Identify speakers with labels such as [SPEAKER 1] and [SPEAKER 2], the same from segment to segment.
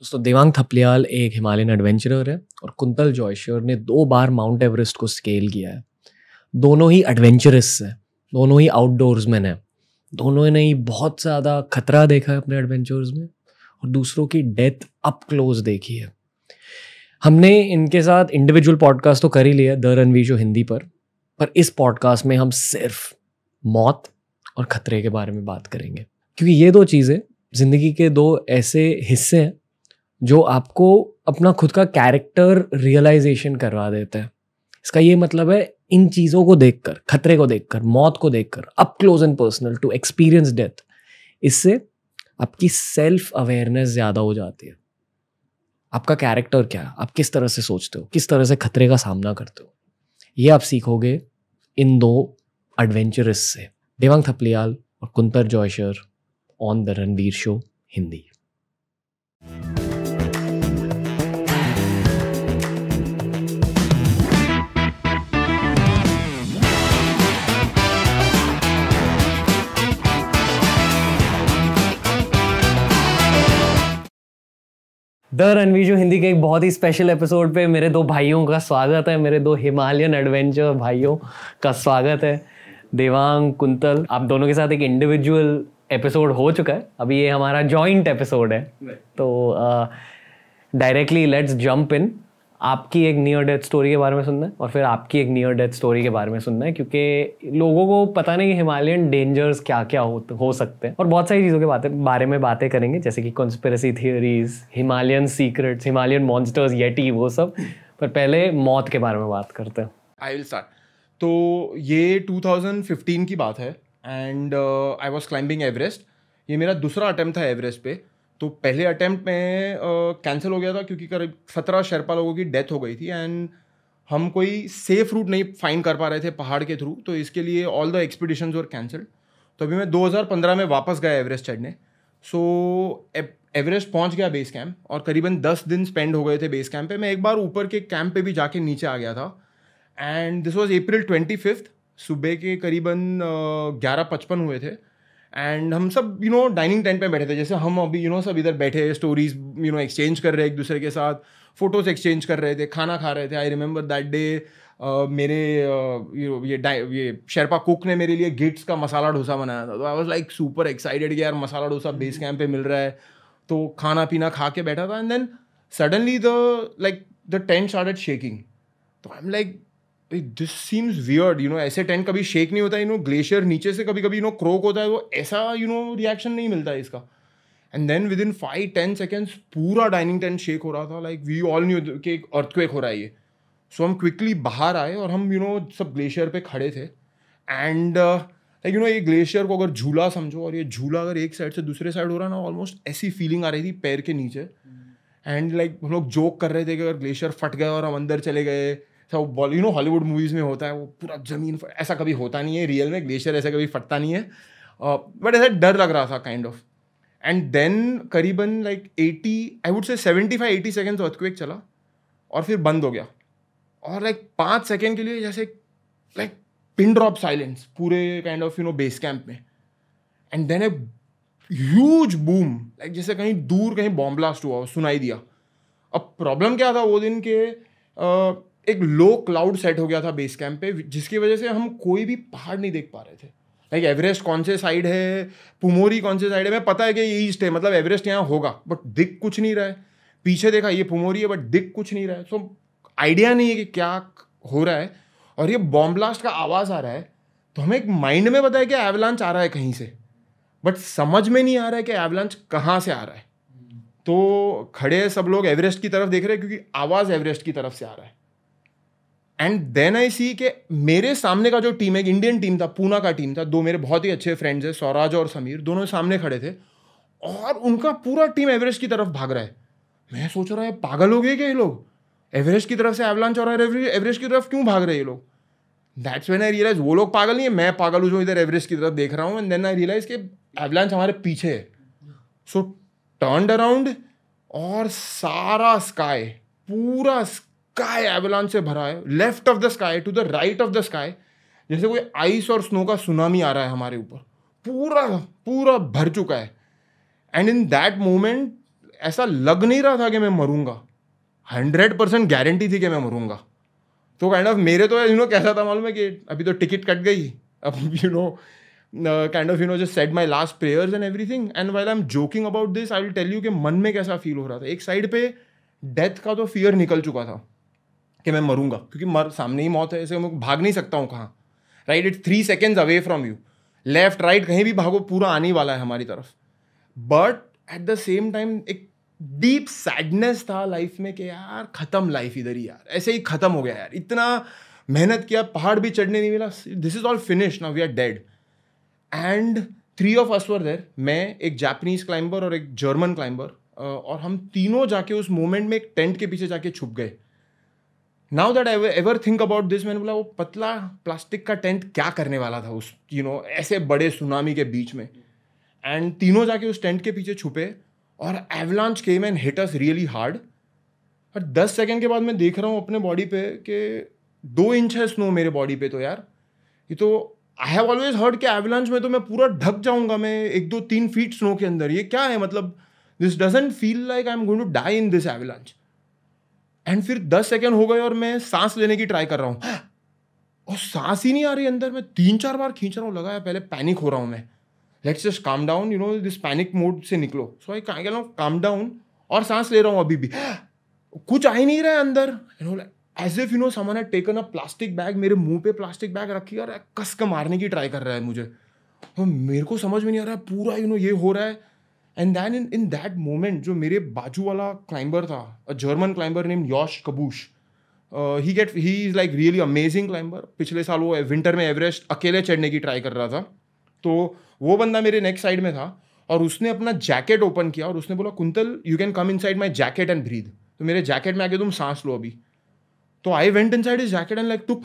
[SPEAKER 1] दोस्तों देवांग थपलियाल एक Himalayan adventurer है और कुंतल जॉयशर ने दो बार माउंट एवरेस्ट को स्केल किया है दोनों ही एडवेंचरस हैं दोनों ही आउटडोर्समैन हैं दोनों ने ही बहुत ज़्यादा खतरा देखा है अपने एडवेंचर्स में और दूसरों की डेथ अप क्लोज देखी है हमने इनके साथ इंडिविजुअल पॉडकास्ट तो कर ही लिया द रन वीजो हिंदी पर पर इस पॉडकास्ट में हम सिर्फ मौत और खतरे के बारे में बात करेंगे क्योंकि ये दो चीज़ें ज़िंदगी के दो ऐसे हिस्से हैं जो आपको अपना खुद का कैरेक्टर रियलाइजेशन करवा देता है इसका ये मतलब है इन चीज़ों को देखकर खतरे को देखकर मौत को देखकर up close and personal to experience death इससे आपकी सेल्फ अवेयरनेस ज़्यादा हो जाती है आपका कैरेक्टर क्या है आप किस तरह से सोचते हो किस तरह से खतरे का सामना करते हो ये आप सीखोगे इन दो एडवेंचरस से देवांग थपलियाल और Kuntal Joyshar on the Ranveer show Hindi the जो हिंदी के एक बहुत ही स्पेशल एपिसोड पे मेरे दो भाइयों का स्वागत है मेरे दो हिमालयन एडवेंचर भाइयों का स्वागत है देवांग कुंतल आप दोनों के साथ एक इंडिविजुअल एपिसोड हो चुका है अभी ये हमारा जॉइंट एपिसोड है तो डायरेक्टली लेट्स जंप इन आपकी एक नियर डेथ स्टोरी के बारे में सुनना है और फिर आपकी एक नियर डेथ स्टोरी के बारे में सुनना है क्योंकि लोगों को पता नहीं कि हिमालयन डेंजर्स क्या क्या हो, हो सकते हैं और बहुत सारी चीज़ों के बातें बारे में बातें करेंगे जैसे कि conspiracy theories Himalayan secrets Himalayan monsters yeti वो सब पर पहले मौत के बारे में बात करते हैं
[SPEAKER 2] आई विल स्टार्ट तो ये 2015 की बात है and I was climbing Everest ये मेरा दूसरा अटैम्प्ट था एवरेस्ट पे तो पहले अटैम्प्ट में कैंसिल हो गया था क्योंकि करीब सत्रह शेरपा लोगों की डेथ हो गई थी एंड हम कोई सेफ रूट नहीं फाइंड कर पा रहे थे पहाड़ के थ्रू तो इसके लिए all the expedition were cancelled तो अभी मैं 2015 में वापस गया एवरेस्ट चढ़ने सो एवरेस्ट पहुंच गया बेस कैंप और करीबन दस दिन स्पेंड हो गए थे बेस कैंप पे मैं एक बार ऊपर के कैंप पे भी जाके नीचे आ गया था and this was April twenty fifth सुबह के करीबन ग्यारह पचपन हुए थे एंड हम सब यू नो डाइनिंग टेंट पे बैठे थे जैसे हम अभी यू you नो know, सब इधर बैठे स्टोरीज यू नो एक्सचेंज कर रहे एक दूसरे के साथ फोटोज़ एक्सचेंज कर रहे थे खाना खा रहे थे आई रिमेंबर दैट डे मेरे uh, you know, ये ये शेरपा कुक ने मेरे लिए गिट्स का मसाला डोसा बनाया था तो I was like super excited कि यार मसाला डोसा बेस कैंप पे मिल रहा है तो खाना पीना खा के बैठा था and then suddenly the like the tent started shaking तो I am like this seems weird you know ऐसे टेंट कभी शेक नहीं होता यू नो ग्लेशियर नीचे से कभी कभी यू नो क्रोक होता है वो तो ऐसा यू नो रिएक्शन नहीं मिलता है इसका and then within five ten seconds पूरा डाइनिंग टेंट शेक हो रहा था लाइक वी ऑल न्यू कि एक अर्थक्वेक हो रहा है ये सो so, हम क्विकली बाहर आए और हम यू you नो know, सब ग्लेशियर पे खड़े थे एंड लाइक यू नो ये ग्लेशियर को अगर झूला समझो और ये झूला अगर एक साइड से दूसरे साइड हो रहा ना ऑलमोस्ट ऐसी फीलिंग आ रही थी पैर के नीचे एंड लाइक हम लोग जोक कर रहे थे कि अगर ग्लेशियर फट गए और हम अंदर चले गए सब यू नो हॉलीवुड मूवीज़ में होता है वो पूरा ज़मीन ऐसा कभी होता नहीं है रियल में ग्लेशियर ऐसा कभी फटता नहीं है बट ऐसा डर लग रहा था काइंड ऑफ एंड देन करीबन like eighty I would say seventy five eighty seconds earthquake चला और फिर बंद हो गया और लाइक पाँच सेकेंड के लिए जैसे लाइक पिन ड्रॉप साइलेंस पूरे kind of you know base camp में and then a huge boom like जैसे कहीं दूर कहीं बॉम्ब ब्लास्ट हुआ सुनाई दिया अब प्रॉब्लम क्या था वो दिन के uh, एक लो क्लाउड सेट हो गया था बेस कैंप पे जिसकी वजह से हम कोई भी पहाड़ नहीं देख पा रहे थे लाइक एवरेस्ट कौन से साइड है पुमोरी कौन से साइड है मैं पता है कि ये ईस्ट है मतलब एवरेस्ट यहाँ होगा बट दिख कुछ नहीं रहा है पीछे देखा ये पुमोरी है बट दिख कुछ नहीं रहा है सो आइडिया नहीं है कि क्या हो रहा है और ये बॉम्ब्लास्ट ब्लास्ट का आवाज़ आ रहा है तो हमें एक माइंड में पता है कि एवलांच आ रहा है कहीं से बट समझ में नहीं आ रहा है कि एवलांच कहाँ से आ रहा है हम्म। तो खड़े सब लोग एवरेस्ट की तरफ देख रहे हैं क्योंकि आवाज़ एवरेस्ट की तरफ से आ रहा है एंड देन आई सी के मेरे सामने का जो टीम है इंडियन टीम था पूना का टीम था दो मेरे बहुत ही अच्छे फ्रेंड्स हैं सौराज और समीर दोनों सामने खड़े थे और उनका पूरा टीम एवरेस्ट की तरफ भाग रहा है मैं सोच रहा है पागल हो गए क्या ये लोग एवरेस्ट की तरफ से एवलांच और रहा है एवरेस्ट की तरफ क्यों भाग रहे ये लोग दैट्स वेन आई रियलाइज वो लोग पागल नहीं है मैं पागल हूँ जो इधर एवरेस्ट की तरफ देख रहा हूँ एंड देन आई रियलाइज के एवलांच हमारे पीछे है सो टर्न अराउंड और सारा स्काई पूरा स्काई स्काई एवलॉन से भरा है left of the sky to the right of the sky जैसे कोई आइस और स्नो का सुनामी आ रहा है हमारे ऊपर पूरा पूरा भर चुका है एंड इन दैट मोमेंट ऐसा लग नहीं रहा था कि मैं मरूंगा हंड्रेड परसेंट गारंटी थी कि मैं मरूंगा तो काइंड ऑफ मेरे तो यू नो कैसा था मालूम है कि अभी तो टिकट कट गई अब you know kind of you know just set my last prayers and thing and while I am joking about this I will tell you कि मन में कैसा फील हो रहा था एक साइड पे डेथ का तो फियर निकल चुका था कि मैं मरूंगा क्योंकि मर सामने ही मौत है ऐसे मैं भाग नहीं सकता हूँ कहाँ right it's three seconds away from you left right कहीं भी भागो पूरा आने वाला है हमारी तरफ but at the same time एक डीप सैडनेस था लाइफ में कि यार ख़त्म लाइफ इधर ही यार ऐसे ही ख़त्म हो गया यार इतना मेहनत किया पहाड़ भी चढ़ने नहीं मिला दिस इज़ ऑल फिनिश ना we are dead and three of us were there मैं एक जापनीज क्लाइंबर और एक जर्मन क्लाइंबर और हम तीनों जाके उस मोमेंट में एक टेंट के पीछे जाके छुप गए now that I ever think about this मैंने बोला वो पतला प्लास्टिक का टेंट क्या करने वाला था उस यू you नो know, ऐसे बड़े सुनामी के बीच में एंड तीनों जाके उस टेंट के पीछे छुपे और avalanche came hit hit us really hard और दस सेकेंड के बाद मैं देख रहा हूँ अपने बॉडी पे कि दो इंच है स्नो मेरे बॉडी पे तो यार ये तो आई हैव ऑलवेज हर्ड के एवलांच में तो मैं पूरा ढक जाऊंगा मैं एक दो तीन फीट स्नो के अंदर ये क्या है मतलब this doesn't feel like I am going to die in this avalanche एंड फिर दस सेकेंड हो गए और मैं सांस लेने की ट्राई कर रहा हूँ और सांस ही नहीं आ रही अंदर मैं तीन चार बार खींच रहा हूँ लगा पहले पैनिक हो रहा हूँ मैं let's just calm down you know this panic mode से निकलो सो आई कह रहा हूँ काम डाउन और सांस ले रहा हूँ अभी भी कुछ आ ही नहीं रहा है अंदर you know as if you know someone है टेकन अ प्लास्टिक बैग मेरे मुंह पे प्लास्टिक बैग रखी और कस मारने की ट्राई कर रहा है मुझे तो मेरे को समझ में नहीं आ रहा है पूरा यू नो ये हो रहा है and then in in that moment जो मेरे बाजू वाला क्लाइंबर था a German climber name Jost Kobusch he get he is like really amazing climber पिछले साल वो विंटर में एवरेस्ट अकेले चढ़ने की ट्राई कर रहा था तो वो बंदा मेरे नेक्स्ट साइड में था और उसने अपना जैकेट ओपन किया और उसने बोला Kuntal you can come inside my jacket and breathe तो मेरे जैकेट में आके तुम सांस लो अभी तो I went inside his jacket and like to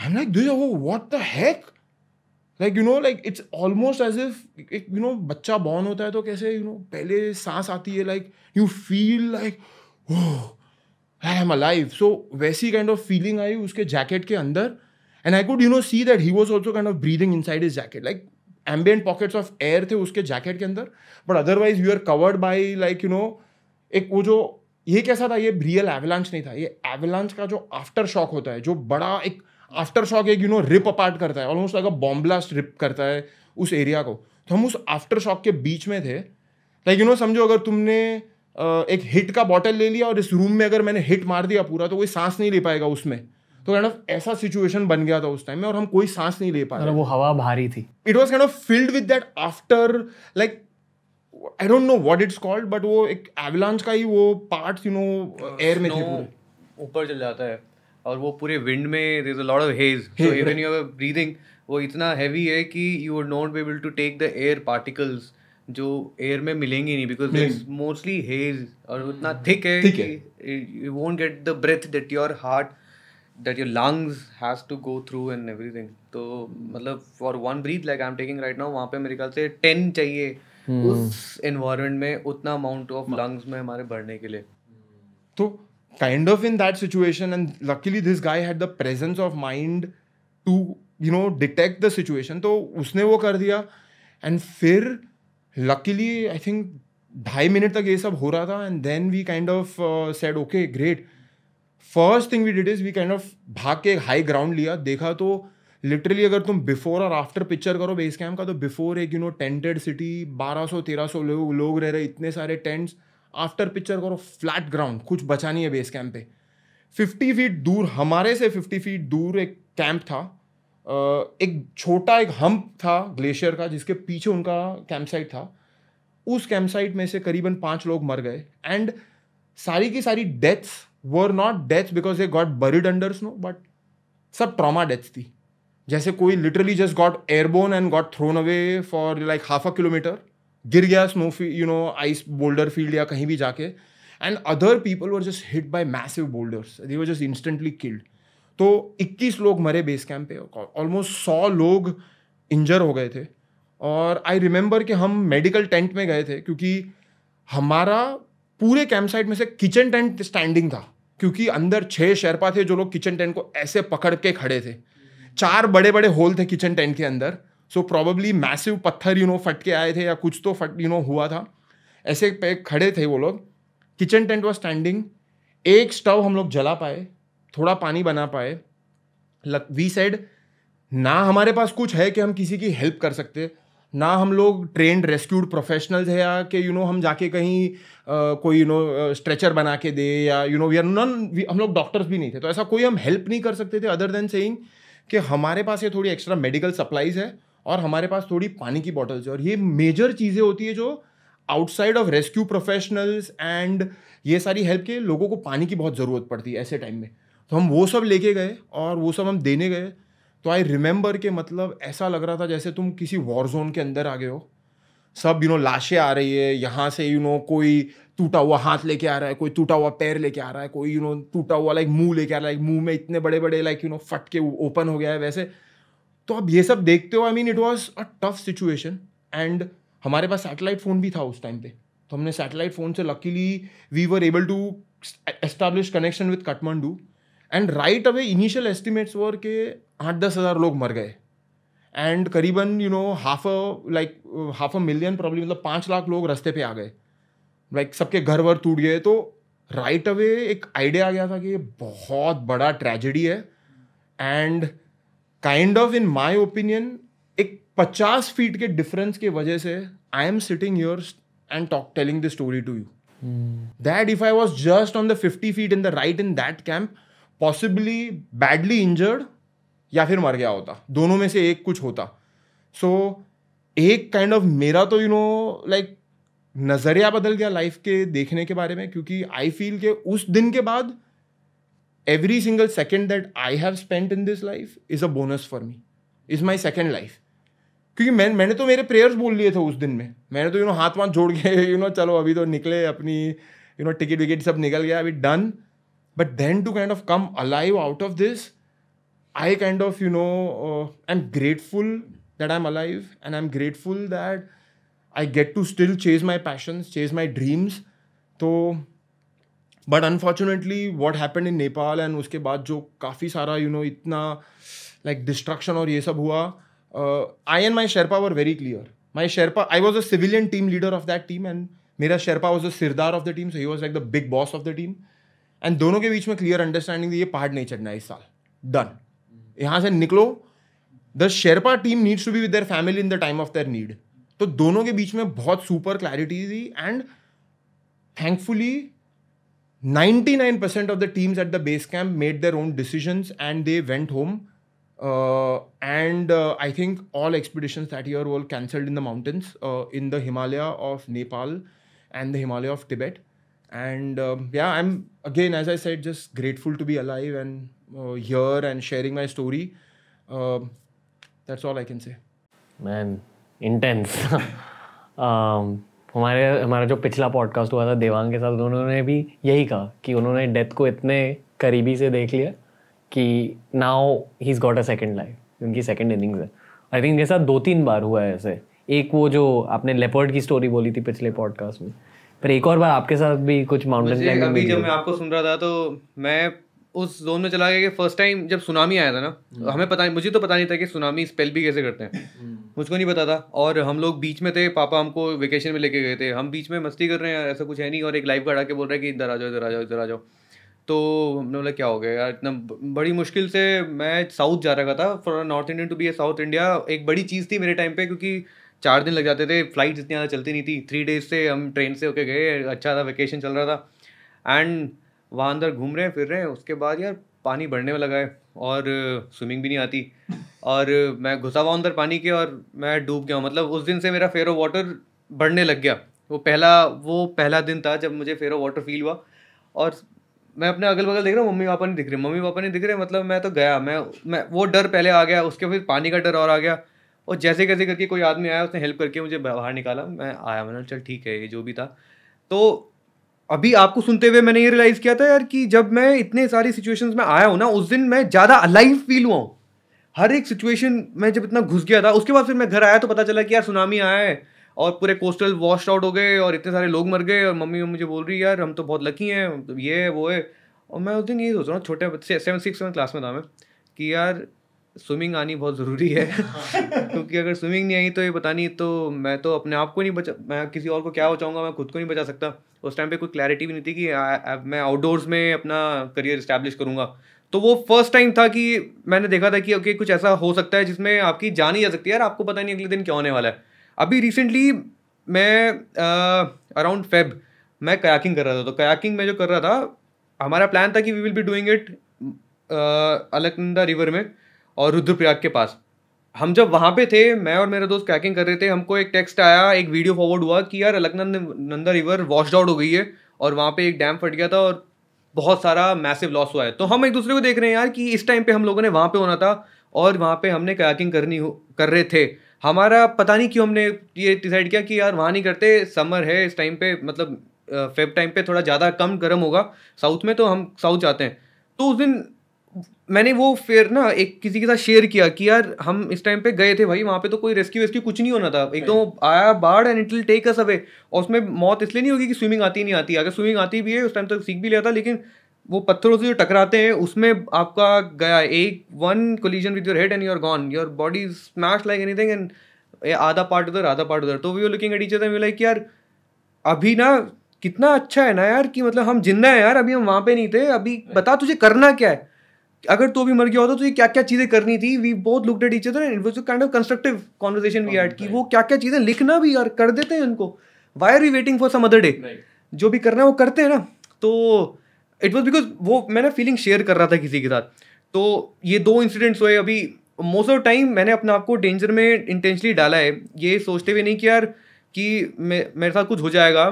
[SPEAKER 2] I am like do वो what the heck like you know like it's almost as if एक यू नो बच्चा बॉर्न होता है तो कैसे यू नो पहले सांस आती है like you feel like I am life so वैसी काइंड ऑफ फीलिंग आई उसके जैकेट के अंदर and I could you know see that he was also kind of breathing inside his jacket like ambient pockets of air थे उसके जैकेट के अंदर but otherwise you are covered by like you know एक वो जो ये कैसा था ये रियल एवलांच नहीं था ये एवलांच का जो आफ्टर शॉक होता है जो बड़ा एक आफ्टर शॉक एक यू नो रिप अपार्ट करता है almost like a bomb blast rip करता है उस एरिया को तो हम उस आफ्टर शॉक के बीच में थे लाइक यू नो समझो अगर तुमने एक हिट का बॉटल ले लिया और इस रूम में अगर मैंने हिट मार दिया पूरा तो कोई सांस नहीं ले पाएगा उसमें तो काइंड ऑफ ऐसा सिचुएशन बन गया था उस टाइम में और हम कोई सांस नहीं ले पा रहे वो हवा भारी थी it was kind of filled with that after like I don't know what it's called but वो एक एवलांच का ही वो पार्ट यू नो एयर में
[SPEAKER 1] ऊपर चल जाता है
[SPEAKER 3] और वो पूरे विंड में there a lot of haze even you are breathing वो इतना हैवी है कि you would not be able to take the air particles जो एयर में मिलेंगे नहीं बिकॉज इट्स मोस्टली हेज और इतना थिक hmm. है कि you won't get the breath that your heart that your lungs has to go through and everything तो मतलब for one breath like I am taking right now वहाँ पे मेरे ख्याल से टेन चाहिए
[SPEAKER 2] hmm. उस
[SPEAKER 3] एनवायरमेंट में उतना अमाउंट
[SPEAKER 2] ऑफ लंग्स में हमारे बढ़ने के लिए तो kind of in that situation and luckily this guy had the presence of mind to you know detect the situation तो उसने वो कर दिया एंड फिर लकीली आई थिंक ढाई मिनट तक ये सब हो रहा था and then we kind of said okay great first thing we did is we kind of भाग के हाई ग्राउंड लिया देखा तो लिटरली अगर तुम बिफोर और आफ्टर पिक्चर करो बेस कैम्प का तो बिफोर एक यू नो टेंटेड सिटी बारह सौ तेरह सौ लोग रह रहे इतने सारे टेंट्स आफ्टर पिक्चर करो फ्लैट ग्राउंड कुछ बचा नहीं है बेस कैंप पे फिफ्टी फीट दूर हमारे से फिफ्टी फीट दूर एक कैंप था एक छोटा एक हम्प था ग्लेशियर का जिसके पीछे उनका कैंप साइट था उस कैंप साइट में से करीबन पाँच लोग मर गए एंड सारी की सारी deaths were not death because they got buried under snow but सब ट्रामा डेथ्स थी जैसे कोई literally just got airborne and got thrown away for like half a kilometre गिर गया snow you know ice boulder field या कहीं भी जाके and other people were just hit by massive boulders they were just instantly killed तो 21 लोग मरे base camp पे ऑलमोस्ट सौ लोग इंजर हो गए थे और आई रिमेंबर कि हम मेडिकल टेंट में गए थे क्योंकि हमारा पूरे कैंप साइट में से किचन टेंट स्टैंडिंग था क्योंकि अंदर छः शेरपा थे जो लोग किचन टेंट को ऐसे पकड़ के खड़े थे चार बड़े बड़े होल थे किचन टेंट के अंदर सो प्रॉबली मैसिव पत्थर यू नो फट के आए थे या कुछ तो फट यू नो हुआ था ऐसे पे खड़े थे वो लोग किचन टेंट वॉज स्टैंडिंग एक स्टव हम लोग जला पाए थोड़ा पानी बना पाए लक वी सेड ना हमारे पास कुछ है कि हम किसी की हेल्प कर सकते ना हम लोग ट्रेंड रेस्क्यूड प्रोफेशनल्स है या कि यू नो हम जाके कहीं आ, कोई यू नो स्ट्रेचर बना के दे या you know we are none हम लोग डॉक्टर्स भी नहीं थे तो ऐसा कोई हम हेल्प नहीं कर सकते थे अदर देन सेइंग कि हमारे पास ये थोड़ी एक्स्ट्रा मेडिकल सप्लाईज है और हमारे पास थोड़ी पानी की बॉटल्स है और ये मेजर चीज़ें होती है जो outside of rescue professionals and ये सारी हेल्प के लोगों को पानी की बहुत ज़रूरत पड़ती है ऐसे टाइम में तो हम वो सब लेके गए और वो सब हम देने गए तो आई रिमेंबर के मतलब ऐसा लग रहा था जैसे तुम किसी वॉर जोन के अंदर आ गए हो सब यू नो लाशें आ रही है यहाँ से यू नो कोई टूटा हुआ हाथ लेके आ रहा है कोई टूटा हुआ पैर लेके आ रहा है कोई यू नो टूटा हुआ लाइक मुंह लेके आ रहा है मुंह में इतने बड़े बड़े लाइक यू नो फट के ओपन हो गया है वैसे तो आप ये सब देखते हो I mean it was a tough situation and हमारे पास सैटेलाइट फ़ोन भी था उस टाइम पे तो हमने सैटेलाइट फ़ोन से luckily we were able to establish connection with Kathmandu and right away initial estimates were के आठ दस हज़ार लोग मर गए एंड करीबन you know half a like half a million problem मतलब पाँच लाख लोग रास्ते पे आ गए लाइक like, सबके घर वर टूट गए तो राइट अवे एक आइडिया आ गया था कि ये बहुत बड़ा ट्रेजेडी है and kind of in my opinion एक पचास फीट के डिफरेंस की वजह से I am sitting your and talk telling the story to you that if I was just on the fifty feet in the right in that camp possibly badly injured या फिर मर गया होता दोनों में से एक कुछ होता सो so, एक काइंड kind ऑफ of मेरा तो यू नो लाइक नज़रिया बदल गया लाइफ के देखने के बारे में क्योंकि आई फील के उस दिन के बाद every single second that I have spent in this life is a bonus for me. Is my second life. क्योंकि मैं मैंने तो मेरे प्रेयर्स बोल लिए थे उस दिन में मैंने तो यू नो हाथ वाथ जोड़ के यू नो चलो अभी तो निकले अपनी यू नो टिकट विकेट सब निकल गया अभी done but then to kind of come alive out of this I kind of you know I am grateful that I am alive and I am grateful that I get to still chase my passions chase my dreams तो but unfortunately what happen in Nepal and उसके बाद जो काफ़ी सारा you you know know, इतना like like, destruction और ये सब हुआ I and my Sherpa were very clear my Sherpa I was a civilian team leader of that team and मेरा Sherpa was a sirdar of the team so he was like the big boss of the team and दोनों के बीच में clear understanding ये पहाड़ नहीं चढ़ना है इस साल डन यहाँ से निकलो the Sherpa team needs to be with their family in the time of their need तो दोनों के बीच में बहुत सुपर क्लैरिटी थी and thankfully 99% of the teams at the base camp made their own decisions and they went home. Uh, and uh, I think all expeditions that year were cancelled in the mountains, uh, in the Himalaya of Nepal and the Himalaya of Tibet. And um, yeah, I'm again, as I said, just grateful to be alive and uh, here and sharing my story. Um, that's all I can say.
[SPEAKER 1] Man, intense. um हमारे हमारा जो पिछला podcast हुआ था देवांग के साथ उन्होंने भी यही कहा कि उन्होंने डेथ को इतने करीबी से देख लिया कि now he is got a second life उनकी सेकेंड इनिंग्स है आई थिंक जैसा दो तीन बार हुआ है ऐसे एक वो जो आपने लेपर्ड की स्टोरी बोली थी पिछले पॉडकास्ट में पर एक और बार आपके साथ भी कुछ माउंटेन अभी जब मैं आपको
[SPEAKER 3] सुन रहा था तो मैं उस जोन में चला गया कि फर्स्ट टाइम जब सुनामी आया था ना हम्म। हमें पता मुझे तो पता नहीं था कि सुनामी स्पेल भी कैसे करते हैं हम्म। मुझको नहीं पता था और हम लोग बीच में थे पापा हमको वेकेशन में लेके गए थे हम बीच में मस्ती कर रहे हैं ऐसा कुछ है नहीं और एक लाइफ गार्ड आके बोल रहे हैं कि इधर आ जाओ इधर आ जाओ इधर आ जाओ तो हमने बोला क्या हो गया यार इतना बड़ी मुश्किल से मैं साउथ जा रखा था for north Indian to be a south India एक बड़ी चीज़ थी मेरे टाइम पे क्योंकि चार दिन लग जाते थे फ्लाइट इतनी ज़्यादा चलती नहीं थी थ्री डेज से हम ट्रेन से होके गए अच्छा था वेकेशन चल रहा था एंड वहाँ अंदर घूम रहे हैं फिर रहे हैं उसके बाद यार पानी बढ़ने में लगा है और स्विमिंग भी नहीं आती और मैं घुसा हुआ अंदर पानी के और मैं डूब गया मतलब उस दिन से मेरा फेयर ऑफ वाटर बढ़ने लग गया वो पहला वो पहला दिन था जब मुझे फेयर ऑफ वाटर फील हुआ और मैं अपने अगल बगल देख रहा हूँ मम्मी पापा नहीं दिख रहे मम्मी पापा नहीं दिख रहे मतलब मैं तो गया मैं मैं वो डर पहले आ गया उसके फिर पानी का डर और आ गया और जैसे कैसे करके कोई आदमी आया उसने हेल्प करके मुझे बाहर निकाला मैं आया मैंने चल ठीक है ये जो भी था तो अभी आपको सुनते हुए मैंने ये रियलाइज किया था यार कि जब मैं इतने सारी सिचुएशंस में आया हूँ ना उस दिन मैं ज़्यादा अलाइव फील हुआ हूँ हर एक सिचुएशन में जब इतना घुस गया था उसके बाद फिर मैं घर आया तो पता चला कि यार सुनामी आया है और पूरे कोस्टल वॉश आउट हो गए और इतने सारे लोग मर गए और मम्मी मुझे बोल रही यार हम तो बहुत लकी हैं तो ये है वो है और मैं उस दिन ये सोच रहा हूँ छोटे बच्चे सेवन सिक्स सेवन क्लास में था मैं कि यार स्विमिंग आनी बहुत ज़रूरी है क्योंकि अगर स्विमिंग नहीं आई तो ये पता नहीं तो मैं तो अपने आप को नहीं बचा मैं किसी और को क्या बचाऊँगा मैं खुद को नहीं बचा सकता उस टाइम पे कोई क्लैरिटी भी नहीं थी कि आ, आ, मैं आउटडोर्स में अपना करियर इस्टेब्लिश करूँगा तो वो फर्स्ट टाइम था कि मैंने देखा था कि ओके कुछ ऐसा हो सकता है जिसमें आपकी जान ही जा सकती है यार आपको पता नहीं अगले दिन क्या होने वाला है अभी रिसेंटली मैं अराउंड फेब मैं कयाकिंग कर रहा था तो कयाकिंग में जो कर रहा था हमारा प्लान था कि we will be doing it Alaknanda river में और रुद्रप्रयाग के पास हम जब वहाँ पे थे मैं और मेरे दोस्त क्रैकिंग कर रहे थे हमको एक टेक्स्ट आया एक वीडियो फॉरवर्ड हुआ कि यार Alaknanda Nanda river washed out हो गई है और वहाँ पे एक डैम फट गया था और बहुत सारा मैसिव लॉस हुआ है तो हम एक दूसरे को देख रहे हैं यार कि इस टाइम पे हम लोगों ने वहाँ पे होना था और वहाँ पे हमने क्रैकिंग करनी हो कर रहे थे हमारा पता नहीं क्यों हमने ये डिसाइड किया कि यार वहाँ नहीं करते समर है इस टाइम पे मतलब फेब टाइम पे थोड़ा ज़्यादा कम गर्म होगा साउथ में तो हम साउथ जाते हैं तो उस दिन मैंने वो फिर ना एक किसी के साथ शेयर किया कि यार हम इस टाइम पे गए थे भाई वहाँ पे तो कोई रेस्क्यू वेस्क्यू कुछ नहीं होना था एक तो आया बाढ़ and it will take us away और उसमें मौत इसलिए नहीं होगी कि स्विमिंग आती नहीं आती अगर स्विमिंग आती भी है उस टाइम तक तो सीख भी लिया था लेकिन वो पत्थरों से जो टकराते हैं उसमें आपका गया एक one collision with your head and your gone your body smash like anything and आधा पार्ट उधर आधा पार्ट उधर तो we looking at each like यार अभी ना कितना अच्छा है ना यार कि मतलब हम जिंदा हैं यार अभी हम वहाँ पे नहीं थे अभी बता तुझे करना क्या है अगर तो भी मर गया होता तो ये क्या क्या चीज़ें करनी थी वी बहुत look at each other and it kind of constructive conversation we had कि वो क्या क्या चीज़ें लिखना भी यार कर देते हैं उनको why are we waiting for some other day जो भी करना है वो करते हैं ना तो इट वॉज बिकॉज वो मैं ना फीलिंग शेयर कर रहा था किसी के साथ तो ये दो इंसिडेंट्स हुए अभी मोस्ट ऑफ टाइम मैंने अपने आप को डेंजर में इंटेंशली डाला है ये सोचते हुए नहीं कि यार कि मे मेरे साथ कुछ हो जाएगा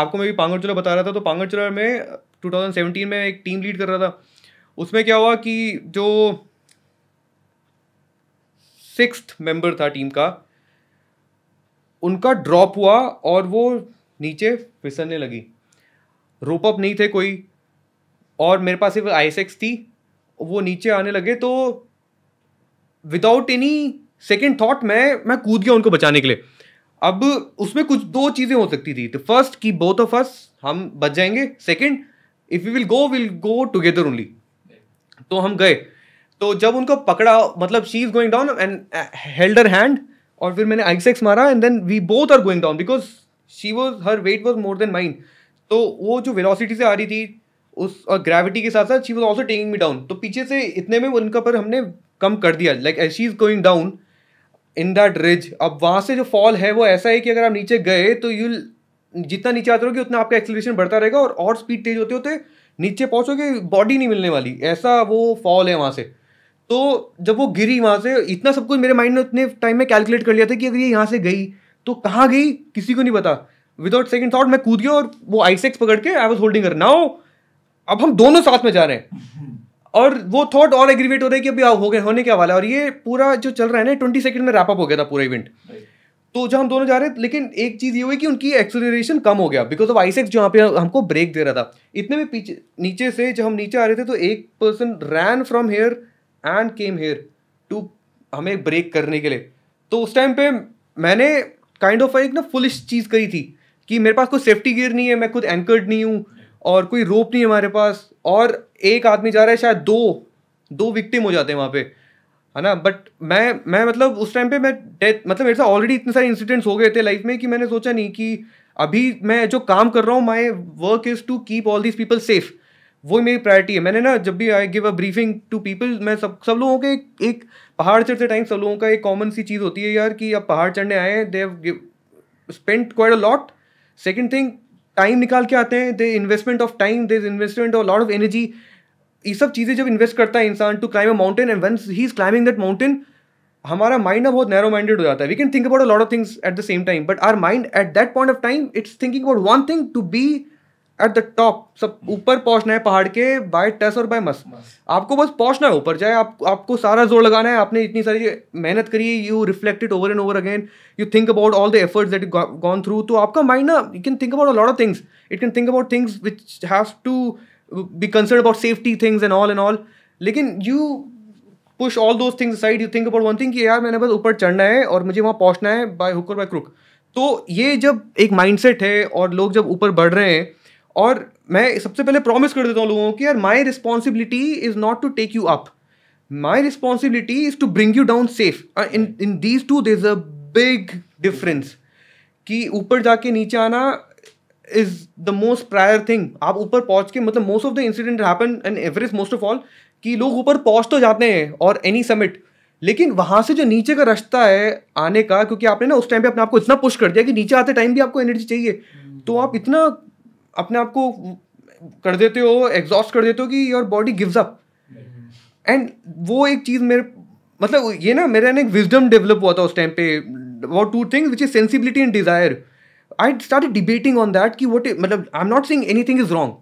[SPEAKER 3] आपको मैं भी पांगड़चुरा बता रहा था तो पांगड़ में 2017 में एक टीम लीड कर रहा था उसमें क्या हुआ कि जो सिक्स मेंबर था टीम का उनका ड्रॉप हुआ और वो नीचे फिसलने लगी रोप अप नहीं थे कोई और मेरे पास सिर्फ आई थी वो नीचे आने लगे तो विदाउट एनी सेकेंड थाट मैं मैं कूद गया उनको बचाने के लिए अब उसमें कुछ दो चीज़ें हो सकती थी तो फर्स्ट कि बोथ ऑफ अस हम बच जाएंगे second if you will go will go together only तो हम गए तो जब उनको पकड़ा मतलब she is going down and held her hand और फिर मैंने सेक्स मारा and then we both are going down because she was her weight was more than mind तो वो जो वेलोसिटी से आ रही थी उस और ग्रेविटी के साथ साथ she was also taking me down तो पीछे से इतने में उनका पर हमने कम कर दिया like she is going down in that ridge अब वहाँ से जो फॉल है वो ऐसा है कि अगर आप नीचे गए तो यू जितना नीचे आते रहोगे उतना आपका एक्सलेशन बढ़ता रहेगा और और स्पीड तेज होते होते नीचे पहुंचोगे बॉडी नहीं मिलने वाली ऐसा वो फॉल है वहाँ से तो जब वो गिरी वहाँ से इतना सब कुछ मेरे माइंड ने उतने टाइम में कैलकुलेट कर लिया था कि अगर ये यहाँ से गई तो कहाँ गई किसी को नहीं पता विदाउट सेकेंड थॉट मैं कूद गया और वो आइसेक्स पकड़ के आई वॉज होल्डिंग कर नाउ अब हम दोनों साथ में जा रहे हैं और वो थॉट और एग्रीवेट हो रहा है कि अभी हो गए होने क्या वाला है और ये पूरा जो चल रहा है ना ट्वेंटी सेकंड में रैपअप हो गया था पूरा इवेंट तो जहाँ हम दोनों जा रहे थे लेकिन एक चीज़ ये हुई कि उनकी एक्सलरेशन कम हो गया बिकॉज ऑफ आईसेक्स जहाँ पे हमको ब्रेक दे रहा था इतने में पीछे नीचे से जब हम नीचे आ रहे थे तो एक person ran from here and came here to हमें ब्रेक करने के लिए तो उस टाइम पे मैंने काइंड ऑफ एक ना फुलिश चीज़ करी थी कि मेरे पास कोई सेफ्टी गियर नहीं है मैं खुद एंकर्ड नहीं हूँ और कोई रोप नहीं है हमारे पास और एक आदमी जा रहा है शायद दो दो विक्टिम हो जाते हैं वहाँ पे है ना बट मैं मैं मतलब उस टाइम पे मैं डेथ मतलब मेरे साथ ऑलरेडी इतने सारे इंसिडेंट्स हो गए थे लाइफ में कि मैंने सोचा नहीं कि अभी मैं जो काम कर रहा हूँ my work is to keep all this people safe वो मेरी प्रायोरिटी है मैंने ना जब भी I give a briefing to people मैं सब सब लोगों के एक, एक पहाड़ चढ़ते टाइम सब लोगों का एक कॉमन सी चीज़ होती है यार कि आप पहाड़ चढ़ने आए they have spend quite a lot second thing time निकाल के आते हैं they investment of time they investment of lot of energy ये सब चीज़ें जब इन्वेस्ट करता है इंसान to climb a mountain and once he is climbing that mountain हमारा माइंड ना बहुत नैरो माइंडेड हो जाता है we can think about a lot of things at the same time but our mind at that point of time it's thinking about one thing to be at the top सब ऊपर पहुंचना है पहाड़ के bye टस और bye मस आपको बस पहुंचना है ऊपर चाहे आप आपको सारा जोर लगाना है आपने इतनी सारी मेहनत करी है you reflected over and over again you think about all the efforts that gone through तो आपका माइंड ना you can think about a lot of things it can think about things which have to be concerned about safety things and all and all लेकिन you push all those things side you think about one thing कि यार मैंने बस ऊपर चढ़ना है और मुझे वहाँ पहुँचना है बाय हुक और बाय क्रुक तो ये जब एक माइंडसेट है और लोग जब ऊपर बढ़ रहे हैं और मैं सबसे पहले प्रॉमिस कर देता हूँ लोगों को कि यार my responsibility is not to take you up my responsibility is to bring you down safe in in these two they is a big difference कि ऊपर जाके नीचे आना is the most prior thing आप ऊपर पहुंच के मतलब most of the incident happen and average most of all कि लोग ऊपर पहुंच तो जाते हैं और एनी समिट लेकिन वहां से जो नीचे का रास्ता है आने का क्योंकि आपने ना उस टाइम पे अपने आप को इतना पुश कर दिया कि नीचे आते टाइम भी आपको एनर्जी चाहिए तो आप इतना अपने आप को कर देते हो एग्जॉस्ट कर देते हो कि your body gives up and वो एक चीज़ मेरे मतलब ये ना मेरा ना एक विजडम डेवलप हुआ था उस टाइम पे वो two things which is sensibility and desire I start debating on that कि वट मतलब I am not saying anything is wrong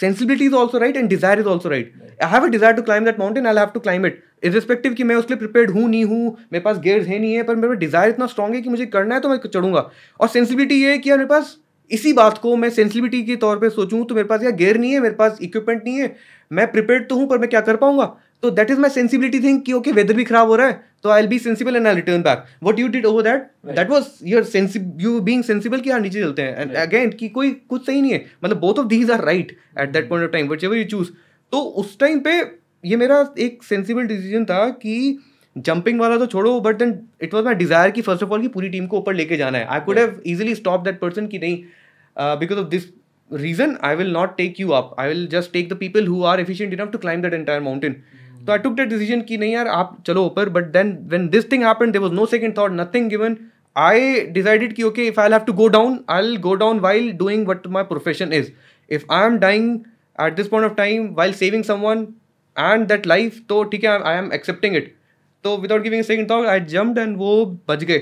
[SPEAKER 3] sensibility is also right and desire is also right I have a desire to climb that mountain I have to climb it is respective कि मैं उसके लिए prepare हूँ नहीं हूँ मेरे पास gears है नहीं है पर मेरा डिजायर इतना स्ट्रॉग है कि मुझे करना है तो मैं चढ़ूंगा और सेंसिबिलिटी ये है कि यार मेरे पास इसी बात को मैं सेंसिबिलिटी के तौर पर सोचूं तो मेरे पास यार गेयर नहीं है मेरे पास इक्विपमेंट नहीं है मैं प्रिपेयर तो हूँ पर मैं क्या कर पाऊंगा तो that is my sensibility thing कि ओके वेदर भी खराब हो रहा है तो I will be sensible and I return back what you did over that that was your you being sensible कि हाँ नीचे चलते हैं एंड अगेन कि कोई कुछ सही नहीं है मतलब both of these are right at that point of time whatever you choose तो उस टाइम पे ये मेरा एक सेंसिबल डिसीजन था कि जंपिंग वाला तो छोड़ो but then it was my desire कि फर्स्ट ऑफ ऑल की पूरी टीम को ऊपर लेके जाना है I could have easily stop that person की नहीं because of this reason I will not take you up I will just take the people who are efficient enough to climb that entire mountain तो I took the decision की नहीं यार आप चलो ऊपर but then when this thing happened there was no second thought nothing given I decided कि okay if I have to go down I will go down while doing what my profession is if I am dying at this point of time while saving someone and that life तो ठीक है I am accepting it तो without giving second thought I jumped and वो बच गए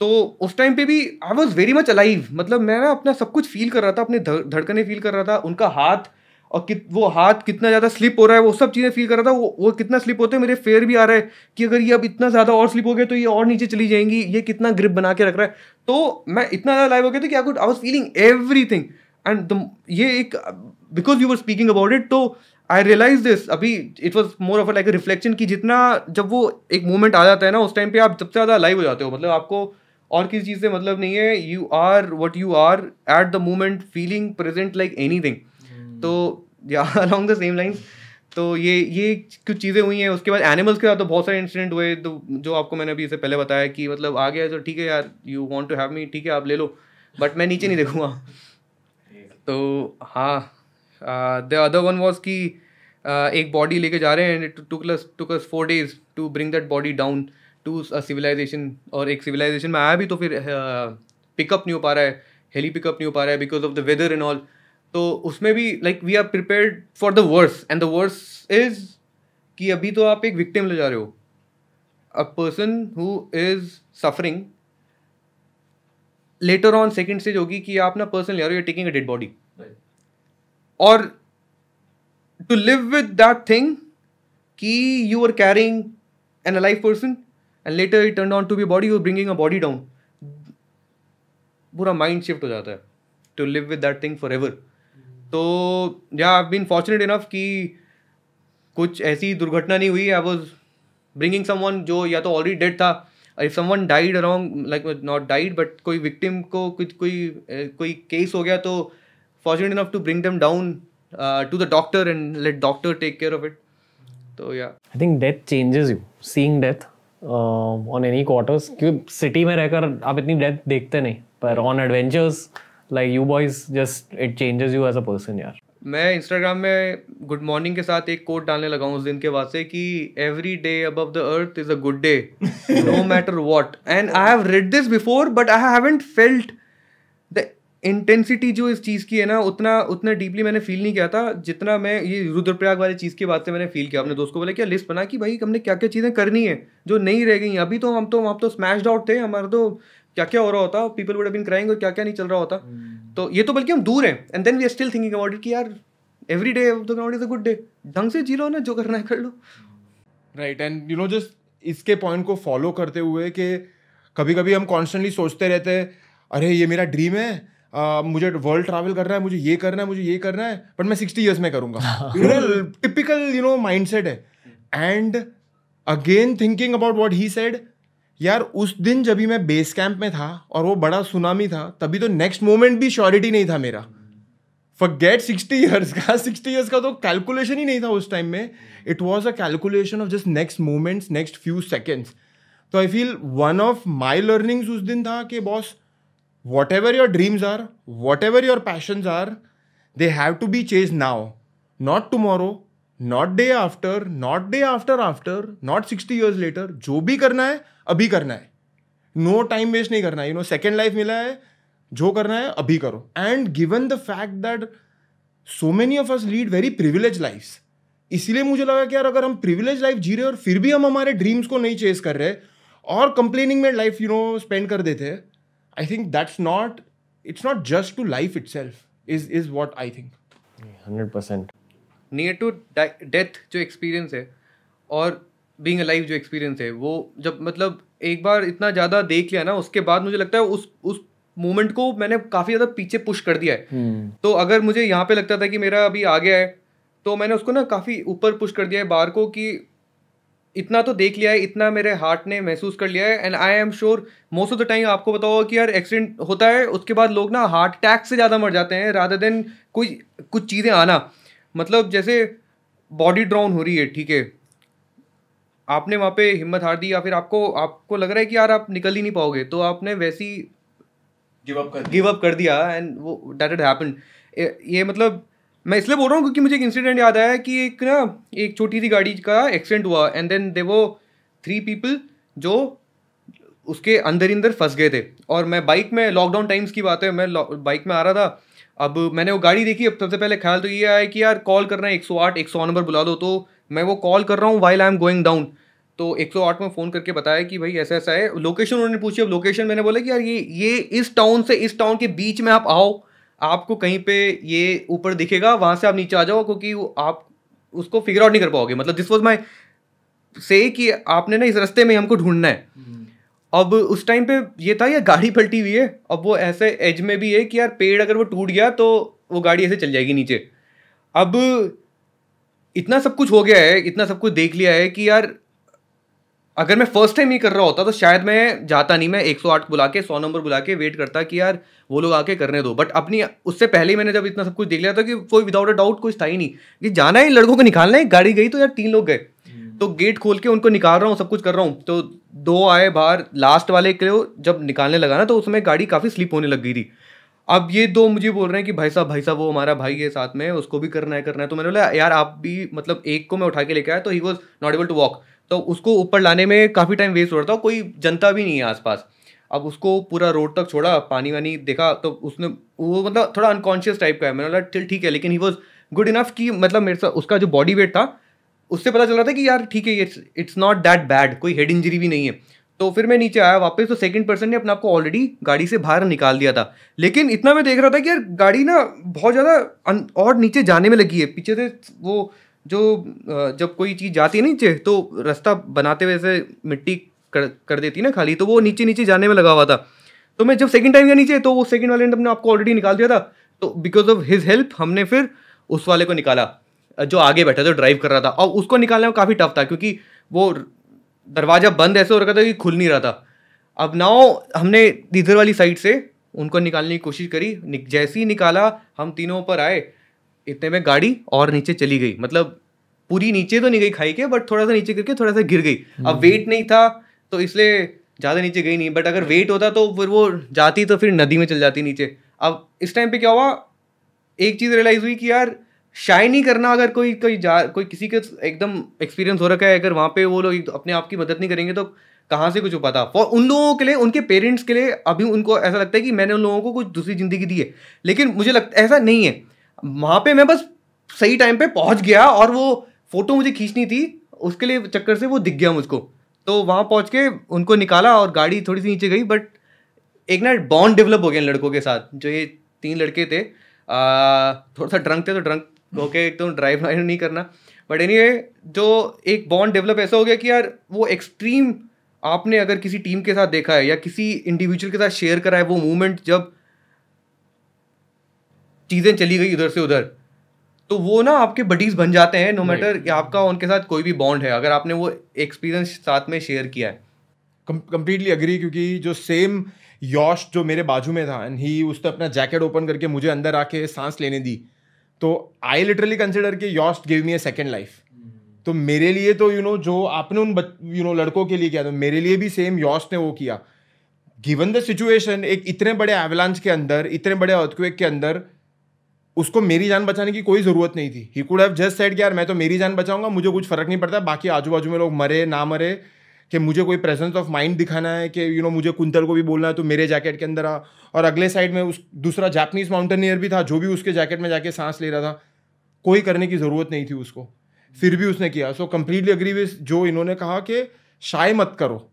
[SPEAKER 3] तो उस time पे भी I was very much alive मतलब मैं ना अपना सब कुछ फील कर रहा था अपने धड़कने फील कर रहा था उनका हाथ और कित वो हाथ कितना ज़्यादा स्लिप हो रहा है वो सब चीज़ें फील कर रहा था वो वो कितना स्लिप होते हैं मेरे फेयर भी आ रहा है कि अगर ये अब इतना ज़्यादा और स्लिप हो गया तो ये और नीचे चली जाएंगी ये कितना ग्रिप बना के रख रहा है तो मैं इतना ज़्यादा लाइव हो गया था कि I good I was feeling everything and ये एक because you were speaking about it तो आई रियलाइज दिस अभी it was more of like reflection कि जितना जब वो एक मोमेंट आ जाता है ना उस टाइम पे आप जब से ज़्यादा लाइव हो जाते हो मतलब आपको और किसी चीज़ से मतलब नहीं है you are what you are at the moment feeling present like anything तो अलॉन्ग द सेम लाइन्स तो ये ये कुछ चीज़ें हुई हैं उसके बाद एनिमल्स के साथ तो बहुत सारे इंसिडेंट हुए तो जो आपको मैंने अभी इससे पहले बताया कि मतलब आ गया तो ठीक है यार you want to have me ठीक है आप ले लो बट मैं नीचे नहीं देखूँगा तो हाँ द अदर वन वॉज की एक बॉडी लेके जा रहे हैं four days to bring that body down to civilization और एक सिविलाइजेशन में आया भी तो फिर पिकअप नहीं हो पा रहा है हेली पिकअप नहीं हो पा रहा है because of the weather and all तो उसमें भी like we are prepare for the worse and the worse is कि अभी तो आप एक विक्टिम ले जा रहे हो a person who is suffering later on second stage होगी कि आप ना पर्सन ले रहे हो टेकिंग अ डेड बॉडी और to live with that thing कि you are carrying an a life person and later it turn on to be body you bringing a body down पूरा माइंड शिफ्ट हो जाता है to live with that thing forever तो या I been fortunate enough कि कुछ ऐसी दुर्घटना नहीं हुई I was bringing someone जो या तो ऑलरेडी डेड था if someone died around like not died but कोई विक्टिम को कुछ कोई eh, कोई केस हो गया तो fortunate enough to bring them down to the doctor and let doctor take care of it
[SPEAKER 1] तो या I think death changes you seeing death on any quarters क्योंकि सिटी में रहकर आप इतनी डेथ देखते नहीं पर on adventures like you boys just it changes you as a person यार
[SPEAKER 3] मैं इंस्टाग्राम में गुड मॉर्निंग के साथ एक कोट डालने लगा हूँ उस दिन के वास्ते कि every day above the earth is a good day no matter what and I have read this before but I haven't felt the intensity जो इस चीज़ की है ना उतना उतना डीपली मैंने फील नहीं किया था जितना मैं ये रुद्रप्रयाग वाली चीज़ की बात से मैंने फील किया अपने दोस्त को बोला क्या लिस्ट बना कि भाई हमने क्या क्या चीज़ें करनी है जो नहीं रह गई अभी तो हम तो हम तो स्मैश आउट थे हमारा तो क्या क्या हो रहा होता पीपल वुड बीन क्राइंग और क्या क्या नहीं चल रहा होता hmm. तो ये तो बल्कि हम दूर हैं and then we are still thinking about it कि यार every day of the ground is a good day ढंग से जीरो ना जो करना है कर लो
[SPEAKER 2] right and you know just इसके पॉइंट को फॉलो करते हुए कि कभी कभी हम कॉन्स्टेंटली सोचते रहते हैं अरे ये मेरा ड्रीम है Uh, मुझे वर्ल्ड ट्रैवल करना है मुझे ये करना है मुझे ये करना है बट मैं सिक्सटी ईयर्स में करूँगा typical you know mind set है and again thinking about what he said यार उस दिन जब भी मैं बेस कैंप में था और वो बड़ा सुनामी था तभी तो नेक्स्ट मोमेंट भी श्योरिटी नहीं था मेरा गेट सिक्सटी ईयर्स का सिक्सटी ईयर्स का तो कैलकुलेशन ही नहीं था उस टाइम में it was a calculation of just next moments next few seconds तो I feel one of my learnings उस दिन था कि boss whatever your dreams are whatever your passions are they have to be chase now not tomorrow not day after not day after after not sixty years later जो भी करना है अभी करना है नो टाइम वेस्ट नहीं करना है यू नो सेकेंड लाइफ मिला है जो करना है अभी करो and given the fact that so many of us lead very privilege life इसीलिए मुझे लगा कि यार अगर हम प्रिविलेज लाइफ जी रहे और फिर भी हम हमारे ड्रीम्स को नहीं चेस कर रहे और कंप्लेनिंग में लाइफ यू नो स्पेंड कर देते I think that's not it's not just to life itself is is what I think
[SPEAKER 1] hundred percent
[SPEAKER 2] near to death जो
[SPEAKER 3] एक्सपीरियंस है और बींग लाइफ जो एक्सपीरियंस है वो जब मतलब एक बार इतना ज़्यादा देख लिया ना उसके बाद मुझे लगता है उस उस मोमेंट को मैंने काफ़ी ज़्यादा पीछे पुश कर दिया है hmm. तो अगर मुझे यहाँ पे लगता था कि मेरा अभी आ गया है तो मैंने उसको ना काफ़ी ऊपर पुश कर दिया है बार को कि इतना तो देख लिया है इतना मेरे हार्ट ने महसूस कर लिया है and I am sure most of the time आपको बताओ कि यार एक्सीडेंट होता है उसके बाद लोग ना हार्ट अटैक से ज़्यादा मर जाते हैं राधा देन कोई कुछ चीज़ें आना मतलब जैसे बॉडी ड्राउन हो रही है ठीक है आपने वहाँ पे हिम्मत हार दी या फिर आपको आपको लग रहा है कि यार आप निकल ही नहीं पाओगे तो आपने वैसी गिव अप कर गिव अप कर दिया एंड वो डैट इट हैपन ये मतलब मैं इसलिए बोल रहा हूँ क्योंकि मुझे एक इंसिडेंट याद आया कि एक ना एक छोटी सी गाड़ी का एक्सीडेंट हुआ एंड देन दे वो थ्री पीपल जो उसके अंदर अंदर फंस गए थे और मैं बाइक में लॉकडाउन टाइम्स की बात है मैं बाइक में आ रहा था अब मैंने वो गाड़ी देखी अब सबसे पहले ख्याल तो ये आया कि यार कॉल करना है एक सौ आठ एक सौ नंबर बुला दो तो मैं वो कॉल कर रहा हूँ while I am going down तो 108 में फ़ोन करके बताया कि भाई ऐसा ऐसा है लोकेशन उन्होंने पूछी अब लोकेशन मैंने बोला कि यार ये ये इस टाउन से इस टाउन के बीच में आप आओ आपको कहीं पे ये ऊपर दिखेगा वहाँ से आप नीचे आ जाओ क्योंकि आप उसको फिगर आउट नहीं कर पाओगे मतलब दिस वॉज माई से कि आपने ना इस रस्ते में हमको ढूंढना है हम्म। अब उस टाइम पे ये था यार गाड़ी पलटी हुई है अब वो ऐसे एज में भी है कि यार पेड़ अगर वो टूट गया तो वो गाड़ी ऐसे चल जाएगी नीचे अब इतना सब कुछ हो गया है इतना सब कुछ देख लिया है कि यार अगर मैं फर्स्ट टाइम ही कर रहा होता तो शायद मैं जाता नहीं मैं 108 बुला के सौ नंबर बुला के वेट करता कि यार वो लोग आके करने दो बट अपनी उससे पहले ही मैंने जब इतना सब कुछ देख लिया था कि कोई विदाउट अ डाउट कुछ था ही नहीं कि जाना है लड़कों को निकालना है गाड़ी गई तो यार तीन लोग गए हम्म। तो गेट खोल के उनको निकाल रहा हूँ सब कुछ कर रहा हूँ तो दो आए बाहर लास्ट वाले के जब निकालने लगा ना तो उसमें गाड़ी काफ़ी स्लिप होने लग गई थी अब ये दो मुझे बोल रहे हैं कि भाई साहब भाई साहब वो हमारा भाई है साथ में उसको भी करना है करना है तो मैंने बोला यार आप भी मतलब एक को मैं उठा के लेके आया तो he was not able to walk तो उसको ऊपर लाने में काफ़ी टाइम वेस्ट हो रहा था कोई जनता भी नहीं है आसपास अब उसको पूरा रोड तक छोड़ा पानी वानी देखा तो उसने वो मतलब थोड़ा अनकॉन्शियस टाइप का है मैंने बोला चल ठीक है लेकिन ही वॉज गुड इनफ कि मतलब मेरे साथ उसका जो बॉडी वेट था उससे पता चल रहा था कि यार ठीक है it's it's not that bad कोई हेड इंजरी भी नहीं है तो फिर मैं नीचे आया वापस तो सेकंड पर्सन ने अपने आपको ऑलरेडी गाड़ी से बाहर निकाल दिया था लेकिन इतना मैं देख रहा था कि यार गाड़ी ना बहुत ज़्यादा और नीचे जाने में लगी है पीछे से वो जो जब कोई चीज़ जाती है नीचे तो रास्ता बनाते हुए से मिट्टी कर कर देती है ना खाली तो वो नीचे नीचे जाने में लगा हुआ था तो मैं जब सेकंड टाइम गया नीचे तो वो सेकंड वाले ने अपने आपको ऑलरेडी निकाल दिया था तो बिकॉज ऑफ हिज हेल्प हमने फिर उस वाले को निकाला जो आगे बैठा था ड्राइव कर रहा था और उसको निकालने में काफ़ी टफ था क्योंकि वो दरवाज़ा बंद ऐसे हो रखा था कि खुल नहीं रहा था अब नाव हमने इधर वाली साइड से उनको निकालने की कोशिश करी जैसे ही निकाला हम तीनों ऊपर आए इतने में गाड़ी और नीचे चली गई मतलब पूरी नीचे तो नहीं गई खाई के बट थोड़ा सा नीचे करके थोड़ा सा गिर गई अब वेट हम्म। नहीं था तो इसलिए ज़्यादा नीचे गई नहीं बट अगर वेट होता तो फिर वो जाती तो फिर नदी में चल जाती नीचे अब इस टाइम पे क्या हुआ एक चीज़ रियलाइज़ हुई कि यार शाइन ही करना अगर कोई कोई जा कोई किसी के एकदम एक्सपीरियंस हो रखा है अगर वहाँ पे वो लोग अपने आप की मदद नहीं करेंगे तो कहाँ से कुछ हो पाता और उन लोगों के लिए उनके पेरेंट्स के लिए अभी उनको ऐसा लगता है कि मैंने उन लोगों को कुछ दूसरी ज़िंदगी दी है लेकिन मुझे लगता ऐसा नहीं है वहाँ पर मैं बस सही टाइम पर पहुँच गया और वो फ़ोटो मुझे खींचनी थी उसके लिए चक्कर से वो दिख गया मुझको तो वहाँ पहुँच के उनको निकाला और गाड़ी थोड़ी सी नीचे गई बट एक ना बॉन्ड डेवलप हो गया इन लड़कों के साथ जो ये तीन लड़के थे थोड़ा सा ड्रंक थे तो ड्रंक ओके एकदम ड्राइव वाइव नहीं करना बट एनी जो एक बॉन्ड डेवलप ऐसा हो गया कि यार वो एक्सट्रीम आपने अगर किसी टीम के साथ देखा है या किसी इंडिविजुअल के साथ शेयर करा है वो मूवमेंट जब चीज़ें चली गई इधर से उधर तो वो ना आपके बडीज बन जाते हैं नो मैटर कि आपका उनके
[SPEAKER 2] साथ कोई भी बॉन्ड है अगर आपने वो एक्सपीरियंस साथ में शेयर किया है कंप्लीटली अग्री क्योंकि जो सेम यॉश जो मेरे बाजू में था एंड ही उसने अपना जैकेट ओपन करके मुझे अंदर आके सांस लेने दी तो आई लिटरली कंसिडर कि योस्ट give me a second life तो मेरे लिए तो यू you नो know, जो आपने उन यू नो लड़कों के लिए किया तो मेरे लिए भी सेम योस्ट ने वो किया गिवन द सिचुएशन एक इतने बड़े एवलांस के अंदर इतने बड़े अर्थक्वेक के अंदर उसको मेरी जान बचाने की कोई ज़रूरत नहीं थी he could have just said कि यार मैं तो मेरी जान बचाऊंगा मुझे कुछ फ़र्क नहीं पड़ता बाकी आजू बाजू में लोग मरे ना मरे कि मुझे कोई प्रेजेंस ऑफ माइंड दिखाना है कि यू नो मुझे कुंतल को भी बोलना है तो मेरे जैकेट के अंदर आ और अगले साइड में उस दूसरा जापनीज माउंटेनियर भी था जो भी उसके जैकेट में जाके सांस ले रहा था कोई करने की ज़रूरत नहीं थी उसको फिर भी उसने किया सो कम्प्लीटली अग्री विथ जो इन्होंने कहा कि शाय मत करो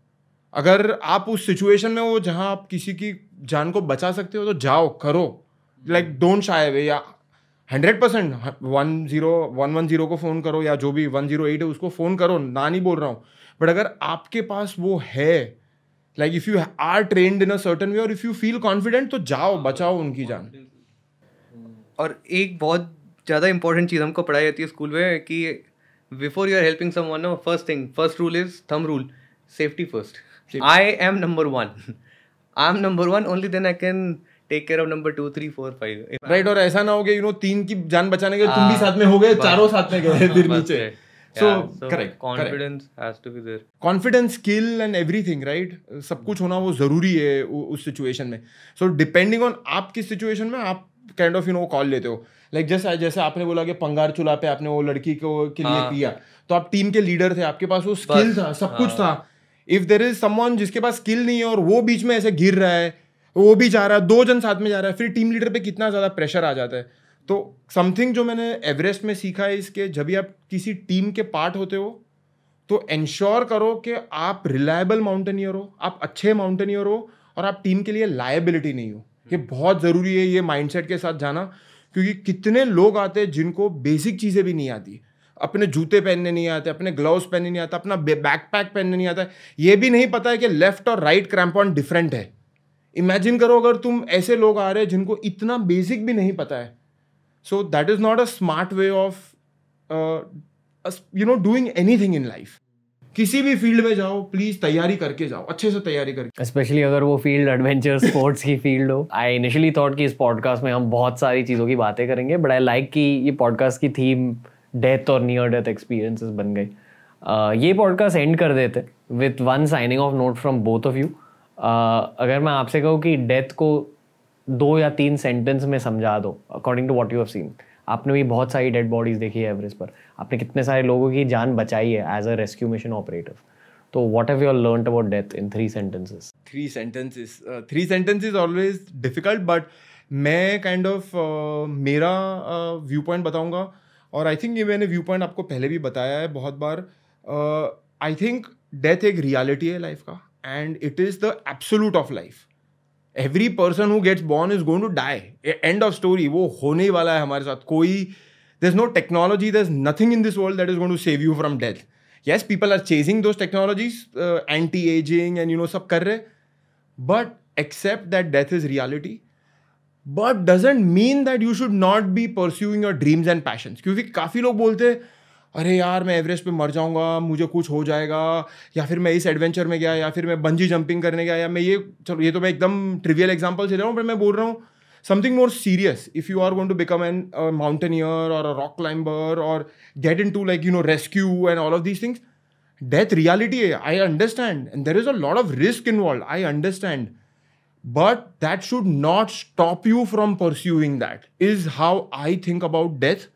[SPEAKER 2] अगर आप उस सिचुएशन में हो जहाँ आप किसी की जान को बचा सकते हो तो जाओ करो लाइक डोंट शाय वे या hundred percent one zero one one zero को फ़ोन करो या जो भी वन जीरो एट है उसको फ़ोन करो ना नहीं बोल रहा हूँ बट अगर आपके पास वो है like if you are trained in a certain way और इफ यू फील कॉन्फिडेंट तो जाओ बचाओ उनकी जान hmm.
[SPEAKER 3] और एक बहुत ज़्यादा इंपॉर्टेंट चीज़ हमको पढ़ाई जाती है स्कूल में कि before you are helping someone first thing first rule is thumb rule safety first I am number one I am number one only then I can take care of number two three four five right और
[SPEAKER 2] ऐसा ना हो गया you know तीन की जान बचाने
[SPEAKER 1] के तुम भी हाँ। साथ में हो गए चारों साथ में गए नीचे
[SPEAKER 3] so correct confidence has to be there
[SPEAKER 2] confidence skill and everything right सब कुछ होना वो जरूरी है उस सिचुएशन में सो डिपेंडिंग ऑन आप किस सिचुएशन में आप kind of you know call लेते हो लाइक like जैसे जैसे आपने बोला कि पंगार चुला पे आपने वो लड़की को के लिए हाँ। किया तो आप टीम के लीडर थे आपके पास वो स्किल था सब कुछ हाँ। था इफ देर इज समवन जिसके पास स्किल नहीं है और वो बीच में ऐसे गिर रहा है वो भी जा रहा है दो जन साथ में जा रहा है फिर टीम लीडर पे कितना ज्यादा प्रेशर आ जाता है तो समथिंग जो मैंने एवरेस्ट में सीखा है इसके जब भी आप किसी टीम के पार्ट होते हो तो इंश्योर करो कि आप रिलायबल माउंटेनियर हो आप अच्छे माउंटेनियर हो और आप टीम के लिए लाइबिलिटी नहीं हो ये hmm. बहुत ज़रूरी है ये माइंडसेट के साथ जाना क्योंकि कितने लोग आते हैं जिनको बेसिक चीज़ें भी नहीं आती अपने जूते पहनने नहीं आते अपने ग्लव्स पहनने नहीं आता अपना बैक पैक पहनने नहीं आता ये भी नहीं पता है कि लेफ्ट और राइट क्रैम्पॉन डिफरेंट है इमेजिन करो अगर तुम ऐसे लोग आ रहे हैं जिनको इतना बेसिक भी नहीं पता है so that is not a smart way of you know doing anything in life किसी भी फील्ड में जाओ प्लीज तैयारी करके जाओ अच्छे से तैयारी करके
[SPEAKER 1] स्पेशली अगर वो फील्ड एडवेंचर स्पोर्ट्स की फील्ड हो आई इनिशियली थॉट कि इस पॉडकास्ट में हम बहुत सारी चीज़ों की बातें करेंगे बट आई लाइक कि ये पॉडकास्ट की थीम डेथ और नियर डेथ एक्सपीरियंसेस बन गई uh, ये पॉडकास्ट एंड कर देते with one signing off note from both of you अगर मैं आपसे कहूँ कि डेथ को दो या तीन सेंटेंस में समझा दो according to what you have seen आपने भी बहुत सारी डेड बॉडीज देखी है एवरेज पर आपने कितने सारे लोगों की जान बचाई है as a rescue mission operative तो what have you learn about death in three sentences
[SPEAKER 2] three sentences
[SPEAKER 1] three is always difficult but मैं kind kind of of, uh,
[SPEAKER 2] मेरा व्यू uh, पॉइंट बताऊंगा और आई थिंक ये मैंने व्यू पॉइंट आपको पहले भी बताया है बहुत बार आई थिंक डेथ एक रियलिटी है लाइफ का end it is the absolute of life every person who gets born is going to die end of story वो होने वाला है हमारे साथ कोई there is no technology there is nothing in this world that is going to save you from death yes people are chasing those technologies anti aging and you know सब कर रहे but accept that death is reality but doesn't mean that you should not be pursuing your dreams and passion क्योंकि काफ़ी लोग बोलते हैं अरे यार मैं एवरेस्ट पे मर जाऊँगा मुझे कुछ हो जाएगा या फिर मैं इस एडवेंचर में गया या फिर मैं बंजी जंपिंग करने गया या मैं ये चलो ये तो मैं एकदम ट्रिवियल एग्जाम्पल से रहा हूँ पर मैं बोल रहा हूँ something more serious if you are going to become an mountaineer और रॉक क्लाइंबर और get into like you know rescue and all of these things death reality है I understand and there is a lot of risk involve I understand but that should not stop you from pursuing that is how I think about death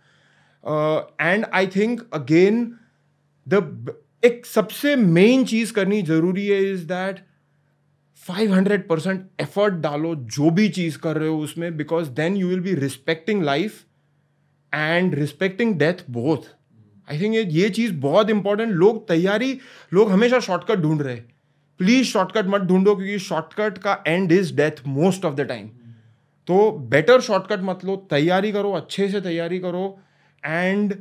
[SPEAKER 2] and I think again the एक सबसे main चीज़ करनी ज़रूरी है is that 500 percent effort डालो जो भी चीज़ कर रहे हो उसमें because then you will be respecting life and respecting death both I think ये चीज़ बहुत इंपॉर्टेंट लोग तैयारी लोग हमेशा शॉर्टकट ढूंढ रहे प्लीज़ शॉर्टकट मत ढूंढो क्योंकि शॉर्टकट का end is death most of the time तो बेटर शॉर्टकट मत लो तैयारी करो अच्छे से तैयारी करो and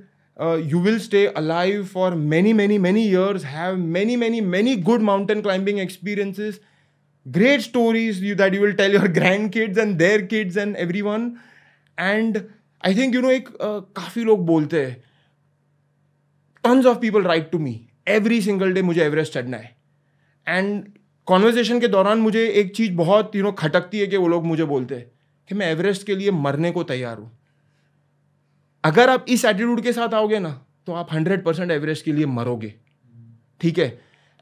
[SPEAKER 2] you will stay alive for many many many years have many many many good mountain climbing experiences great stories you that you will tell your grandkids and their kids and everyone and I think you know एक uh, काफ़ी लोग बोलते हैं tons of people right to me every single day मुझे Everest चढ़ना है and conversation के दौरान मुझे एक चीज़ बहुत यू नो खटकती है कि वो लोग मुझे बोलते हैं कि मैं एवरेस्ट के लिए मरने को तैयार हूँ अगर आप इस एटीट्यूड के साथ आओगे ना तो आप हंड्रेड परसेंट एवरेस्ट के लिए मरोगे ठीक है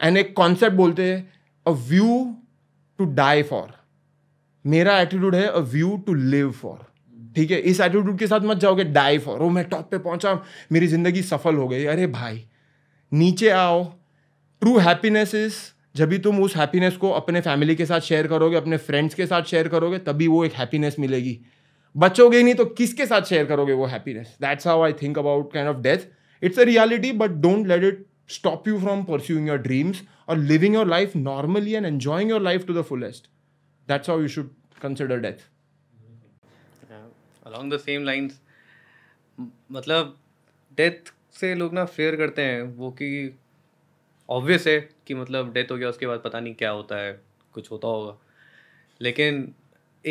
[SPEAKER 2] एंड एक कॉन्सेप्ट बोलते हैं a view to die for मेरा एटीट्यूड है a view to live for ठीक है इस एटीट्यूड के साथ मत जाओगे डाई फॉर ओ मैं टॉप पे पहुंचा मेरी जिंदगी सफल हो गई अरे भाई नीचे आओ ट्रू हैप्पीनेस इज जब भी तुम उस हैप्पीनेस को अपने फैमिली के साथ शेयर करोगे अपने फ्रेंड्स के साथ शेयर करोगे तभी वो एक हैप्पीनेस मिलेगी बचोगे नहीं तो किसके साथ शेयर करोगे वो happiness that's how I think about kind of death it's a reality but don't let it stop you from pursuing your dreams और living your life normally and enjoying your life to the fullest that's how you should consider death
[SPEAKER 3] along the same lines मतलब death से लोग ना fair करते हैं वो कि obvious है कि मतलब डेथ हो गया उसके बाद पता नहीं क्या होता है कुछ होता होगा लेकिन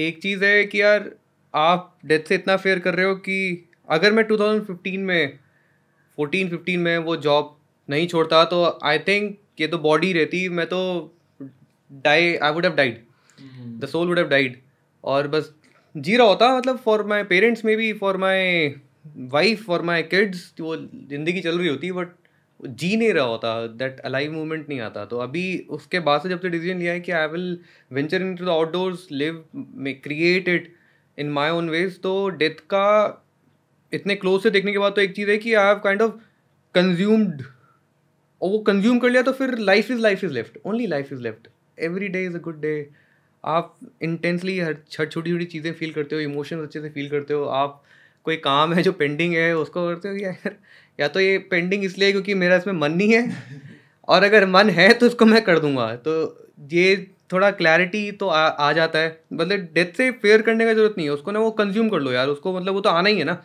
[SPEAKER 3] एक चीज़ है कि यार आप डेथ से इतना फेयर कर रहे हो कि अगर मैं 2015 में 14 15 में वो जॉब नहीं छोड़ता तो आई थिंक ये तो बॉडी रहती मैं तो die I would have died the soul would have died और बस जी रहा होता मतलब फॉर माई पेरेंट्स में भी for my wife for my kids वो ज़िंदगी चल रही होती बट जी नहीं रहा होता दैट अलाइव मूवमेंट नहीं आता तो अभी उसके बाद से जब से डिसीजन लिया है कि I will venture into the outdoors live may create it in my own ways तो डेथ का इतने क्लोज से देखने के बाद तो एक चीज़ है कि I have kind of consumed और वो कंज्यूम कर लिया तो फिर life is life is left only life is left every day is a good day आप इंटेंसली हर छोटी छोटी चीज़ें फील करते हो इमोशंस अच्छे से फील करते हो आप कोई काम है जो पेंडिंग है उसको करते हो या या तो ये पेंडिंग इसलिए क्योंकि मेरा इसमें मन नहीं है और अगर मन है तो उसको मैं कर दूंगा तो ये थोड़ा क्लैरिटी तो आ, आ जाता है मतलब डेथ से फेयर करने का जरूरत नहीं है उसको ना वो कंज्यूम कर लो यार उसको मतलब वो तो आना ही है ना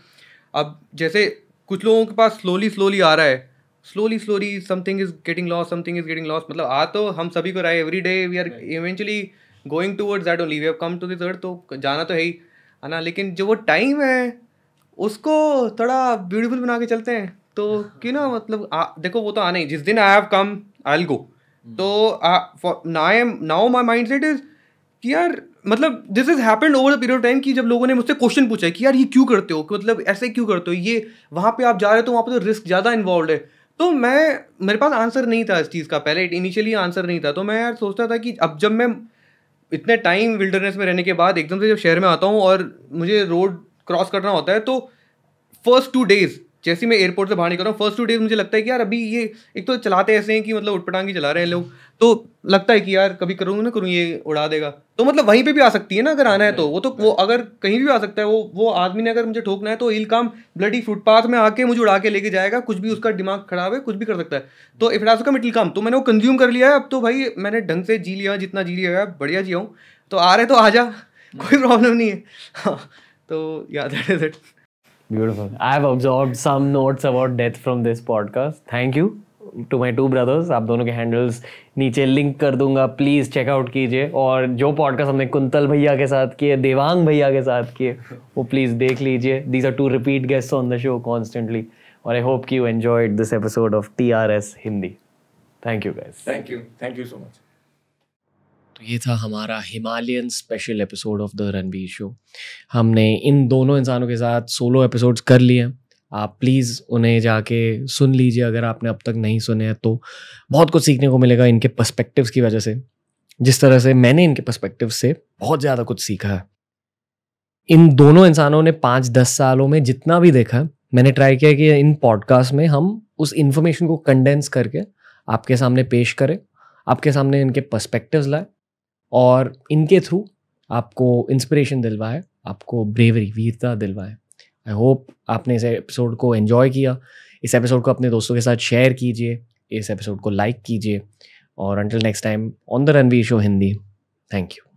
[SPEAKER 3] अब जैसे कुछ लोगों के पास स्लोली स्लोली आ रहा है slowly slowly something is getting loss something is getting loss मतलब आ तो हम सभी को रहा है every day we are eventually going towards that only we have come to this earth तो जाना तो है ही ना लेकिन जो वो टाइम है उसको थोड़ा ब्यूटीफुल बना के चलते हैं तो हाँ। क्यों ना मतलब आ, देखो वो तो आना ही जिस दिन I have come I'll go Hmm. तो ना now my mindset is कि यार मतलब this is happened over the period of time कि जब लोगों ने मुझसे क्वेश्चन पूछा है कि यार ये क्यों करते हो कि मतलब ऐसे क्यों करते हो ये वहाँ पे आप जा रहे हो तो वहाँ पे तो रिस्क ज़्यादा इन्वॉल्व है तो मैं मेरे पास आंसर नहीं था इस चीज़ का पहले इनिशियली आंसर नहीं था तो मैं यार सोचता था कि अब जब मैं इतने टाइम विल्डरनेस में रहने के बाद एकदम से जब शहर में आता हूँ और मुझे रोड क्रॉस करना होता है तो फर्स्ट टू डेज़ जैसे मैं एयरपोर्ट से बाहर निकल रहा हूँ फर्स्ट टू डेज मुझे लगता है कि यार अभी ये एक तो चलाते ऐसे हैं कि मतलब उटपटांगी चला रहे हैं लोग तो लगता है कि यार कभी करूँगा ना करूँ ये उड़ा देगा तो मतलब वहीं पे भी आ सकती है ना अगर आना है तो वो तो वो अगर कहीं भी आ सकता है वो वो आदमी ने अगर मुझे ठोकना है तो इल काम ब्लडी फुटपाथ में आके मुझे उड़ा के लेके जाएगा कुछ भी उसका दिमाग खराब है कुछ भी कर सकता है तो इफराज का मिटिल काम तो मैंने वो कंज्यूम कर लिया है अब तो भाई मैंने ढंग से जी लिया जितना जी लिया है बढ़िया जिया हूँ तो आ रहे तो आ जा कोई प्रॉब्लम hmm. नहीं है हाँ, तो याद है
[SPEAKER 1] Beautiful. I've absorbed some notes about death from this podcast. Thank you to my two brothers आप दोनों के हैंडल्स नीचे लिंक कर दूंगा प्लीज़ चेकआउट कीजिए और जो पॉडकास्ट हमने कुंतल भैया के साथ किए देवांग भैया के साथ किए वो प्लीज़ देख लीजिए these are two repeat guest on the show constantly और आई होप की you enjoyed this episode of T R S Hindi thank you guys thank you thank you so much तो ये था हमारा Himalayan special episode of the Ranveer show हमने इन दोनों इंसानों के साथ सोलो एपिसोड्स कर लिए आप प्लीज़ उन्हें जाके सुन लीजिए अगर आपने अब तक नहीं सुने हैं तो बहुत कुछ सीखने को मिलेगा इनके पर्सपेक्टिव्स की वजह से जिस तरह से मैंने इनके पर्सपेक्टिव से बहुत ज़्यादा कुछ सीखा है इन दोनों इंसानों ने पाँच दस सालों में जितना भी देखा मैंने ट्राई किया कि इन पॉडकास्ट में हम उस इन्फॉर्मेशन को कंडेंस करके आपके सामने पेश करें आपके सामने इनके पर्सपेक्टिव्स लाए और इनके थ्रू आपको इंस्पिरेशन दिलवाए आपको ब्रेवरी वीरता दिलवाए आई होप आपने इस एपिसोड को एन्जॉय किया इस एपिसोड को अपने दोस्तों के साथ शेयर कीजिए इस एपिसोड को लाइक कीजिए और until next time on the Ranveer show Hindi thank you